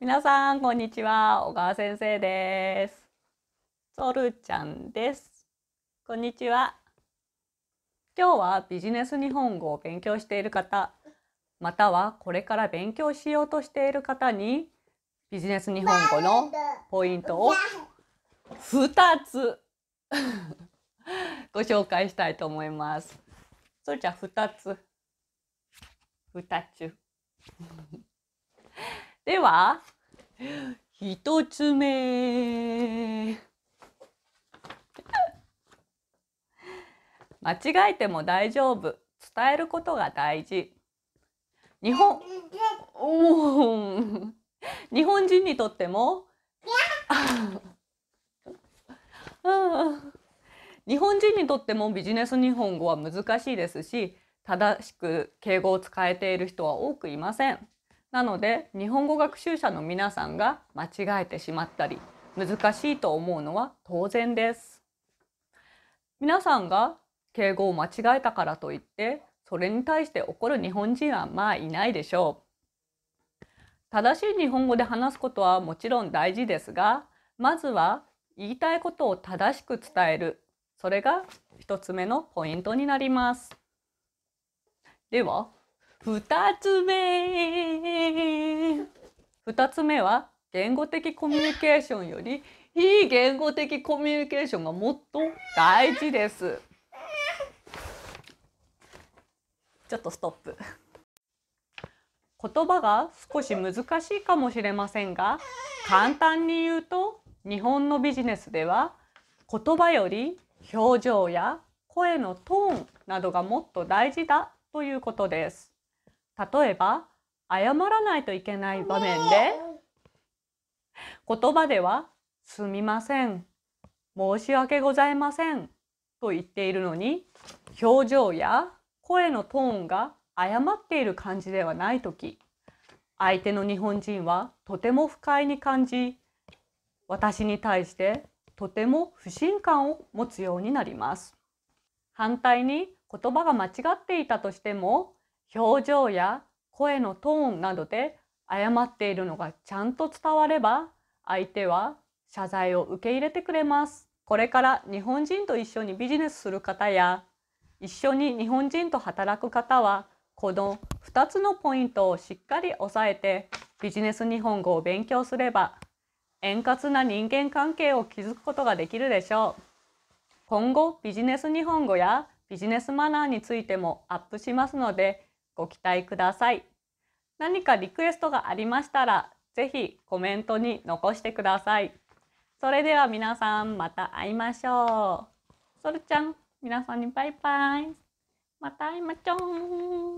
皆さんこんにちは小川先生ですソルちゃんですこんにちは今日はビジネス日本語を勉強している方またはこれから勉強しようとしている方にビジネス日本語のポイントを2つ ご紹介したいと思います。それじゃあつ。2つ。では、一つ目。間違えても大丈夫。伝えることが大事。日本、日本人にとっても、日本人にとってもビジネス日本語は難しいですし、正しく敬語を使えている人は多くいません。なので日本語学習者の皆さんが間違えてしまったり難しいと思うのは当然です。皆さんが敬語を間違えたからといってそれに対して怒る日本人はまあいないでしょう。正しい日本語で話すことはもちろん大事ですがまずは言いたいことを正しく伝えるそれが1つ目のポイントになります。では二つ目。二つ目は、言語的コミュニケーションより、非言語的コミュニケーションがもっと大事です。ちょっとストップ。言葉が少し難しいかもしれませんが、簡単に言うと、日本のビジネスでは、言葉より表情や声のトーンなどがもっと大事だということです。例えば謝らないといけない場面で言葉では「すみません」「申し訳ございません」と言っているのに表情や声のトーンが誤っている感じではない時相手の日本人はとても不快に感じ私に対してとても不信感を持つようになります。反対に言葉が間違っていたとしても表情や声のトーンなどで誤っているのがちゃんと伝われば相手は謝罪を受け入れてくれます。これから日本人と一緒にビジネスする方や一緒に日本人と働く方はこの2つのポイントをしっかり押さえてビジネス日本語を勉強すれば円滑な人間関係を築くことができるでしょう。今後ビジネス日本語やビジネスマナーについてもアップしますのでご期待ください。何かリクエストがありましたら、ぜひコメントに残してください。それでは皆さんまた会いましょう。ソルちゃん、皆さんにバイバイ。また会いましょう。